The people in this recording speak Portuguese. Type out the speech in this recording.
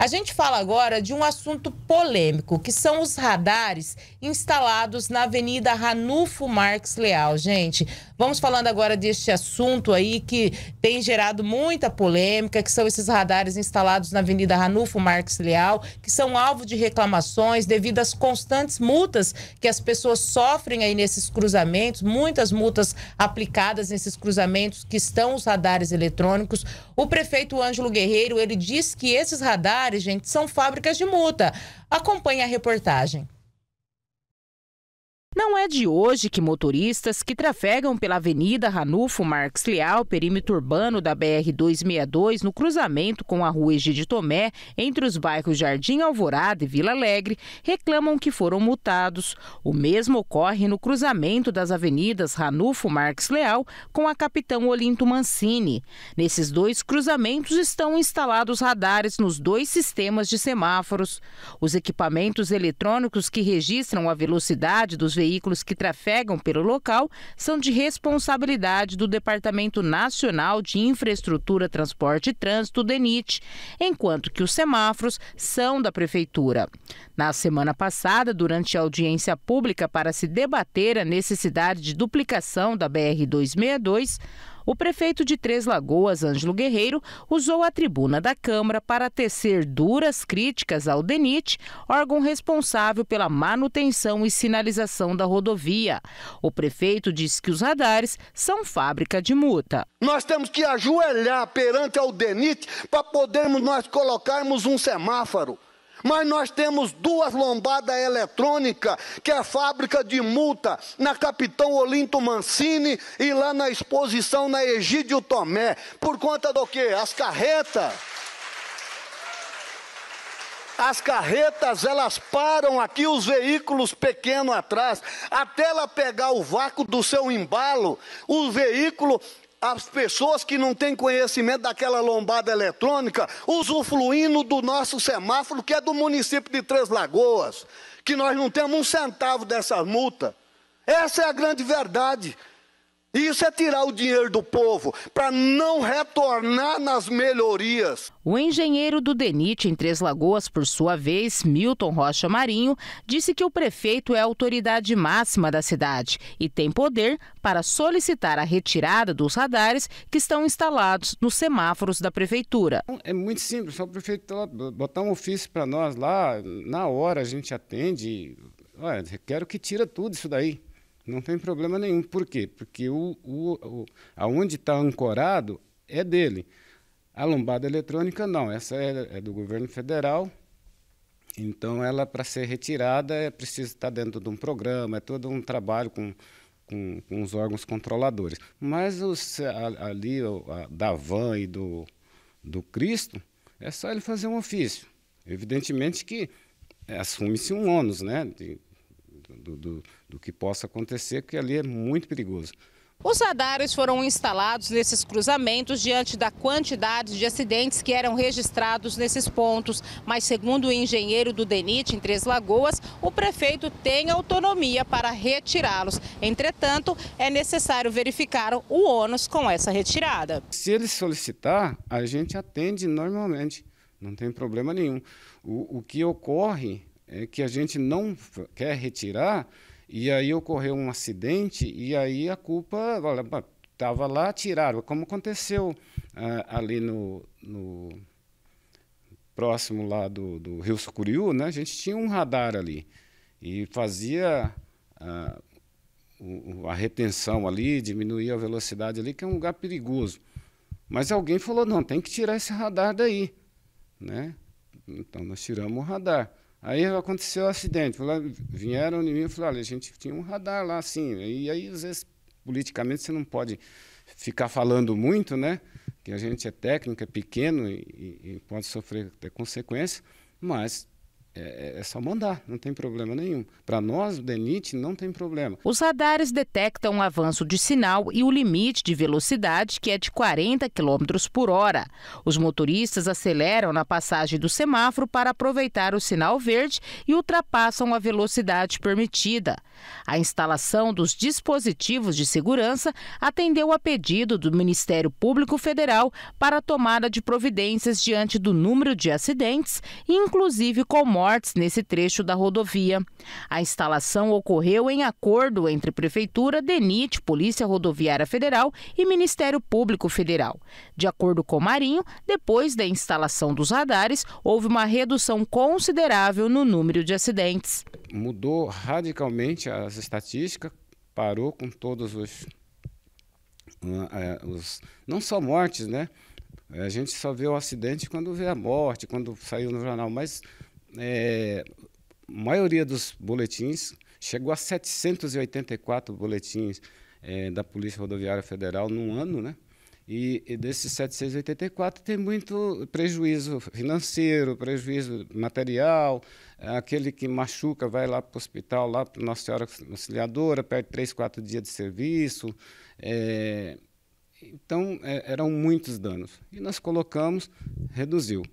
A gente fala agora de um assunto polêmico, que são os radares instalados na Avenida Ranulfo Marques Leal. Gente, vamos falando agora deste assunto aí que tem gerado muita polêmica, que são esses radares instalados na Avenida Ranulfo Marques Leal, que são alvo de reclamações devido às constantes multas que as pessoas sofrem aí nesses cruzamentos, muitas multas aplicadas nesses cruzamentos que estão os radares eletrônicos. O prefeito Ângelo Guerreiro, ele diz que esses radares gente, são fábricas de multa. Acompanhe a reportagem é de hoje que motoristas que trafegam pela Avenida Ranulfo Marx Leal, perímetro urbano da BR-262, no cruzamento com a Rua Egide Tomé, entre os bairros Jardim Alvorada e Vila Alegre, reclamam que foram multados. O mesmo ocorre no cruzamento das avenidas Ranulfo Marx Leal com a Capitão Olinto Mancini. Nesses dois cruzamentos estão instalados radares nos dois sistemas de semáforos. Os equipamentos eletrônicos que registram a velocidade dos veículos veículos que trafegam pelo local são de responsabilidade do Departamento Nacional de Infraestrutura, Transporte e Trânsito, DENIT, enquanto que os semáforos são da Prefeitura. Na semana passada, durante a audiência pública para se debater a necessidade de duplicação da BR-262, o prefeito de Três Lagoas, Ângelo Guerreiro, usou a tribuna da Câmara para tecer duras críticas ao DENIT, órgão responsável pela manutenção e sinalização da rodovia. O prefeito diz que os radares são fábrica de multa. Nós temos que ajoelhar perante ao DENIT para podermos nós colocarmos um semáforo. Mas nós temos duas lombadas eletrônicas, que é a fábrica de multa, na Capitão Olinto Mancini e lá na exposição na Egídio Tomé. Por conta do quê? As carretas. As carretas, elas param aqui, os veículos pequenos atrás. Até ela pegar o vácuo do seu embalo, o veículo as pessoas que não têm conhecimento daquela lombada eletrônica usufruindo do nosso semáforo, que é do município de Três Lagoas, que nós não temos um centavo dessa multa Essa é a grande verdade. Isso é tirar o dinheiro do povo para não retornar nas melhorias. O engenheiro do DENIT em Três Lagoas, por sua vez, Milton Rocha Marinho, disse que o prefeito é a autoridade máxima da cidade e tem poder para solicitar a retirada dos radares que estão instalados nos semáforos da prefeitura. Então, é muito simples, só o prefeito tá botar um ofício para nós lá, na hora a gente atende. Olha, quero que tira tudo isso daí. Não tem problema nenhum. Por quê? Porque o, o, o aonde está ancorado é dele. A lombada eletrônica, não. Essa é, é do governo federal. Então, ela, para ser retirada, é preciso estar tá dentro de um programa, é todo um trabalho com, com, com os órgãos controladores. Mas os, a, ali, a, da van e do, do Cristo, é só ele fazer um ofício. Evidentemente que assume-se um ônus, né? De, do, do, do que possa acontecer, porque ali é muito perigoso. Os radares foram instalados nesses cruzamentos diante da quantidade de acidentes que eram registrados nesses pontos. Mas, segundo o engenheiro do DENIT, em Três Lagoas, o prefeito tem autonomia para retirá-los. Entretanto, é necessário verificar o ônus com essa retirada. Se ele solicitar, a gente atende normalmente, não tem problema nenhum. O, o que ocorre é, que a gente não quer retirar, e aí ocorreu um acidente, e aí a culpa estava lá, tiraram, como aconteceu ah, ali no, no, próximo lá do, do Rio Sucuriú, né? a gente tinha um radar ali, e fazia... Ah, a retenção ali, diminuía a velocidade ali, que é um lugar perigoso. Mas alguém falou, não, tem que tirar esse radar daí, né? Então nós tiramos o radar. Aí aconteceu o um acidente. vieram em mim e falaram: olha, a gente tinha um radar lá assim. E aí, às vezes, politicamente, você não pode ficar falando muito, né? Que a gente é técnico, é pequeno e, e pode sofrer até consequência, mas é, é, é, só mandar, não tem problema nenhum. Para nós, o DENIT, não tem problema. Os radares detectam o avanço de sinal e o limite de velocidade, que é de 40 km por hora. Os motoristas aceleram na passagem do semáforo para aproveitar o sinal verde e ultrapassam a velocidade permitida. A instalação dos dispositivos de segurança atendeu a pedido do Ministério Público Federal para a tomada de providências diante do número de acidentes, inclusive com mortes nesse trecho da rodovia. A instalação ocorreu em acordo entre Prefeitura, DENIT, Polícia Rodoviária Federal e Ministério Público Federal. De acordo com Marinho, depois da instalação dos radares, houve uma redução considerável no número de acidentes. Mudou radicalmente as estatísticas, parou com todos os, hum, é, os não só mortes, né? A gente só vê o acidente quando vê a morte, quando saiu no jornal, mas é, a maioria dos boletins chegou a 784 boletins é, da Polícia Rodoviária Federal num ano, né? E, e desses 784 tem muito prejuízo financeiro, prejuízo material, aquele que machuca vai lá para o hospital, lá para Nossa Senhora Auxiliadora, perde três, quatro dias de serviço. É, então, é, eram muitos danos. E nós colocamos, reduziu.